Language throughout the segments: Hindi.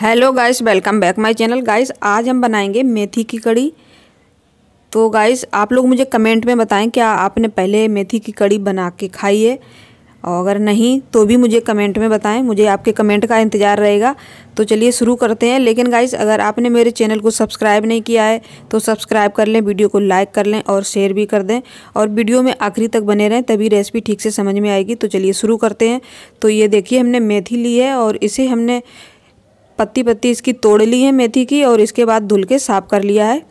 hello guys welcome back my channel guys आज हम बनाएंगे मेथी की कड़ी तो गाइस आप लोग मुझे कमेंट में बताएं क्या आपने पहले मेथी की कड़ी बना के खाई है और अगर नहीं तो भी मुझे कमेंट में बताएं मुझे आपके कमेंट का इंतज़ार रहेगा तो चलिए शुरू करते हैं लेकिन गाइस अगर आपने मेरे चैनल को सब्सक्राइब नहीं किया है तो सब्सक्राइब कर लें वीडियो को लाइक कर लें और शेयर भी कर दें और वीडियो में आखिरी तक बने रहें तभी रेसिपी ठीक से समझ में आएगी तो चलिए शुरू करते हैं तो ये देखिए हमने मेथी ली है और इसे हमने पत्ती पत्ती इसकी तोड़ ली है मेथी की और इसके बाद धुल के साफ़ कर लिया है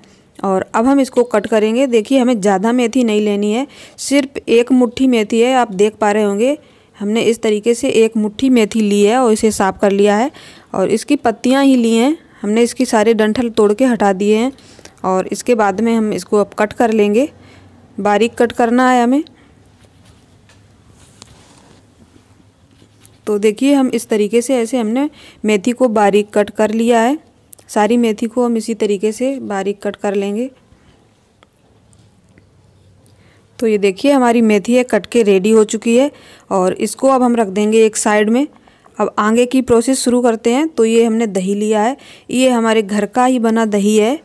और अब हम इसको कट करेंगे देखिए हमें ज़्यादा मेथी नहीं लेनी है सिर्फ एक मुट्ठी मेथी है आप देख पा रहे होंगे हमने इस तरीके से एक मुट्ठी मेथी ली है और इसे साफ़ कर लिया है और इसकी पत्तियाँ ही ली हैं हमने इसकी सारे डंठल तोड़ के हटा दिए हैं और इसके बाद में हम इसको अब कट कर लेंगे बारीक कट करना है हमें तो देखिए हम इस तरीके से ऐसे हमने मेथी को बारीक कट कर लिया है सारी मेथी को हम इसी तरीके से बारीक कट कर लेंगे तो ये देखिए हमारी मेथी है कट के रेडी हो चुकी है और इसको अब हम रख देंगे एक साइड में अब आगे की प्रोसेस शुरू करते हैं तो ये हमने दही लिया है ये हमारे घर का ही बना दही है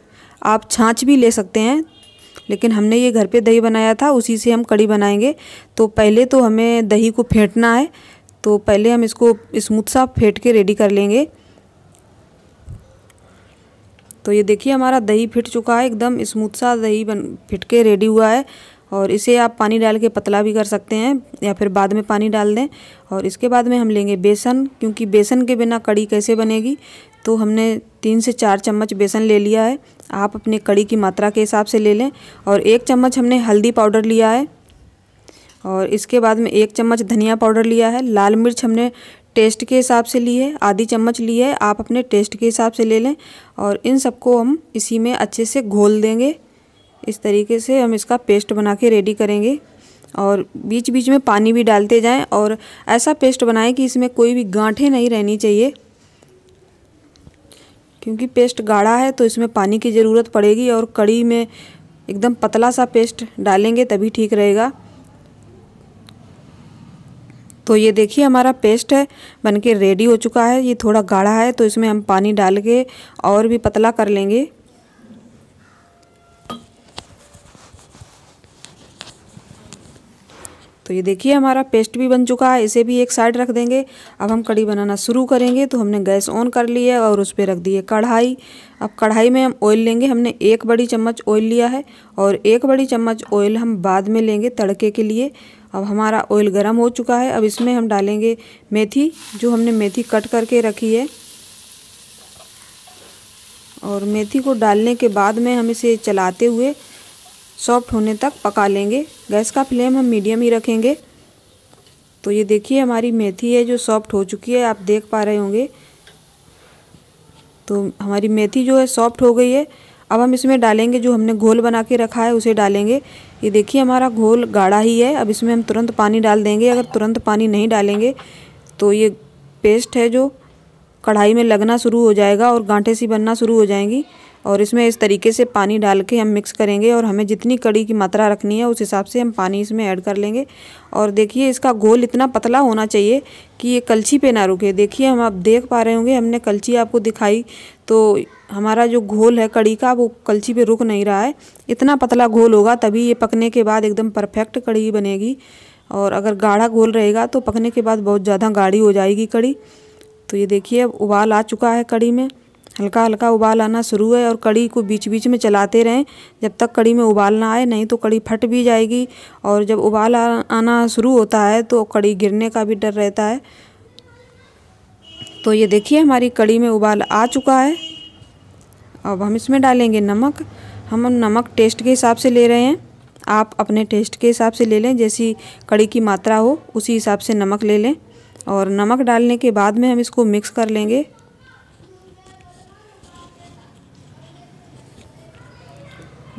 आप छाछ भी ले सकते हैं लेकिन हमने ये घर पे दही बनाया था उसी से हम कड़ी बनाएंगे तो पहले तो हमें दही को फेंटना है तो पहले हम इसको स्मूथ सा फेंट के रेडी कर लेंगे तो ये देखिए हमारा दही फिट चुका है एकदम स्मूथ सा दही बन फिट के रेडी हुआ है और इसे आप पानी डाल के पतला भी कर सकते हैं या फिर बाद में पानी डाल दें और इसके बाद में हम लेंगे बेसन क्योंकि बेसन के बिना कड़ी कैसे बनेगी तो हमने तीन से चार चम्मच बेसन ले लिया है आप अपने कड़ी की मात्रा के हिसाब से ले लें और एक चम्मच हमने हल्दी पाउडर लिया है और इसके बाद में एक चम्मच धनिया पाउडर लिया है लाल मिर्च हमने टेस्ट के हिसाब से ली है आधी चम्मच ली है आप अपने टेस्ट के हिसाब से ले लें और इन सबको हम इसी में अच्छे से घोल देंगे इस तरीके से हम इसका पेस्ट बना के रेडी करेंगे और बीच बीच में पानी भी डालते जाएं और ऐसा पेस्ट बनाएं कि इसमें कोई भी गांठे नहीं रहनी चाहिए क्योंकि पेस्ट गाढ़ा है तो इसमें पानी की ज़रूरत पड़ेगी और कड़ी में एकदम पतला सा पेस्ट डालेंगे तभी ठीक रहेगा तो ये देखिए हमारा पेस्ट है बनके रेडी हो चुका है ये थोड़ा गाढ़ा है तो इसमें हम पानी डाल के और भी पतला कर लेंगे तो ये देखिए हमारा पेस्ट भी बन चुका है इसे भी एक साइड रख देंगे अब हम कड़ी बनाना शुरू करेंगे तो हमने गैस ऑन कर लिया है और उस पर रख दिए कढ़ाई अब कढ़ाई में हम ऑयल लेंगे हमने एक बड़ी चम्मच ऑयल लिया है और एक बड़ी चम्मच ऑयल हम बाद में लेंगे तड़के के लिए अब हमारा ऑयल गर्म हो चुका है अब इसमें हम डालेंगे मेथी जो हमने मेथी कट करके रखी है और मेथी को डालने के बाद में हम इसे चलाते हुए सॉफ्ट होने तक पका लेंगे गैस का फ्लेम हम मीडियम ही रखेंगे तो ये देखिए हमारी मेथी है जो सॉफ्ट हो चुकी है आप देख पा रहे होंगे तो हमारी मेथी जो है सॉफ्ट हो गई है अब हम इसमें डालेंगे जो हमने घोल बना के रखा है उसे डालेंगे ये देखिए हमारा घोल गाढ़ा ही है अब इसमें हम तुरंत पानी डाल देंगे अगर तुरंत पानी नहीं डालेंगे तो ये पेस्ट है जो कढ़ाई में लगना शुरू हो जाएगा और गांठे सी बनना शुरू हो जाएंगी और इसमें इस तरीके से पानी डाल के हम मिक्स करेंगे और हमें जितनी कड़ी की मात्रा रखनी है उस हिसाब से हम पानी इसमें ऐड कर लेंगे और देखिए इसका घोल इतना पतला होना चाहिए कि ये कलछी पे ना रुके देखिए हम आप देख पा रहे होंगे हमने कलछी आपको दिखाई तो हमारा जो घोल है कड़ी का वो कलची पे रुक नहीं रहा है इतना पतला घोल होगा तभी ये पकने के बाद एकदम परफेक्ट कड़ी बनेगी और अगर गाढ़ा घोल रहेगा तो पकने के बाद बहुत ज़्यादा गाढ़ी हो जाएगी कड़ी तो ये देखिए अब उबाल आ चुका है कड़ी में हल्का हल्का उबाल आना शुरू है और कड़ी को बीच बीच में चलाते रहें जब तक कड़ी में उबाल ना आए नहीं तो कड़ी फट भी जाएगी और जब उबाल आना शुरू होता है तो कड़ी गिरने का भी डर रहता है तो ये देखिए हमारी कड़ी में उबाल आ चुका है अब हम इसमें डालेंगे नमक हम नमक टेस्ट के हिसाब से ले रहे हैं आप अपने टेस्ट के हिसाब से ले लें जैसी कड़ी की मात्रा हो उसी हिसाब से नमक ले लें और नमक डालने के बाद में हम इसको मिक्स कर लेंगे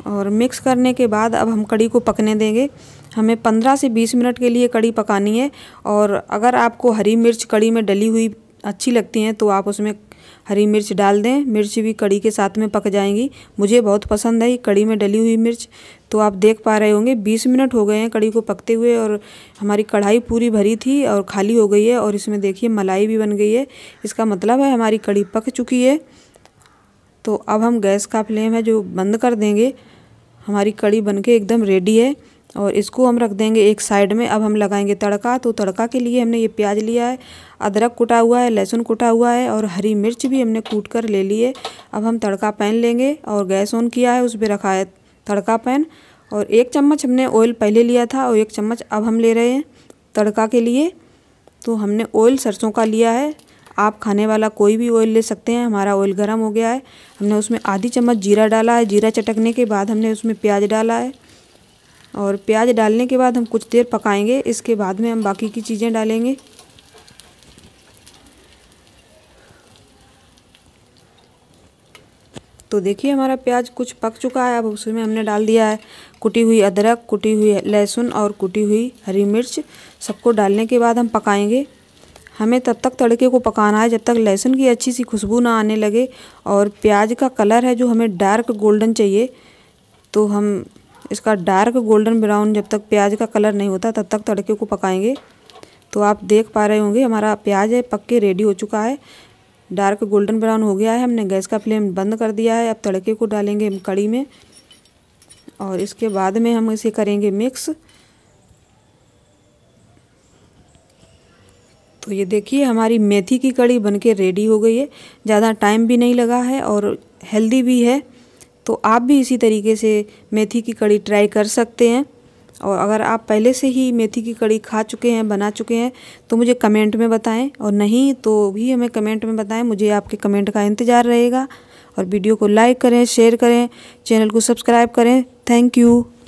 और मिक्स करने के बाद अब हम कड़ी को पकने देंगे हमें 15 से 20 मिनट के लिए कड़ी पकानी है और अगर आपको हरी मिर्च कड़ी में डली हुई अच्छी लगती हैं तो आप उसमें हरी मिर्च डाल दें मिर्च भी कड़ी के साथ में पक जाएंगी मुझे बहुत पसंद है ये कड़ी में डली हुई मिर्च तो आप देख पा रहे होंगे 20 मिनट हो गए हैं कड़ी को पकते हुए और हमारी कढ़ाई पूरी भरी थी और खाली हो गई है और इसमें देखिए मलाई भी बन गई है इसका मतलब है हमारी कड़ी पक चुकी है तो अब हम गैस का फ्लेम है जो बंद कर देंगे हमारी कड़ी बनके एकदम रेडी है और इसको हम रख देंगे एक साइड में अब हम लगाएंगे तड़का तो तड़का के लिए हमने ये प्याज लिया है अदरक कुटा हुआ है लहसुन कुटा हुआ है और हरी मिर्च भी हमने कूट कर ले लिए अब हम तड़का पैन लेंगे और गैस ऑन किया है उस पर रखा है तड़का पैन और एक चम्मच हमने ऑयल पहले लिया था और एक चम्मच अब हम ले रहे हैं तड़का के लिए तो हमने ऑयल सरसों का लिया है आप खाने वाला कोई भी ऑयल ले सकते हैं हमारा ऑयल गर्म हो गया है हमने उसमें आधी चम्मच जीरा डाला है जीरा चटकने के बाद हमने उसमें प्याज डाला है और प्याज डालने के बाद हम कुछ देर पकाएंगे इसके बाद में हम बाकी की चीज़ें डालेंगे तो देखिए हमारा प्याज कुछ पक चुका है अब उसमें हमने डाल दिया है कुटी हुई अदरक कुटी हुई लहसुन और कुटी हुई हरी मिर्च सबको डालने के बाद हम पकाएंगे हमें तब तक तड़के को पकाना है जब तक लहसुन की अच्छी सी खुशबू ना आने लगे और प्याज का कलर है जो हमें डार्क गोल्डन चाहिए तो हम इसका डार्क गोल्डन ब्राउन जब तक प्याज का कलर नहीं होता तब तक तड़के को पकाएंगे तो आप देख पा रहे होंगे हमारा प्याज है पक के रेडी हो चुका है डार्क गोल्डन ब्राउन हो गया है हमने गैस का फ्लेम बंद कर दिया है अब तड़के को डालेंगे हम कड़ी में और इसके बाद में हम इसे करेंगे मिक्स तो ये देखिए हमारी मेथी की कड़ी बनके रेडी हो गई है ज़्यादा टाइम भी नहीं लगा है और हेल्दी भी है तो आप भी इसी तरीके से मेथी की कड़ी ट्राई कर सकते हैं और अगर आप पहले से ही मेथी की कड़ी खा चुके हैं बना चुके हैं तो मुझे कमेंट में बताएं और नहीं तो भी हमें कमेंट में बताएं मुझे आपके कमेंट का इंतज़ार रहेगा और वीडियो को लाइक करें शेयर करें चैनल को सब्सक्राइब करें थैंक यू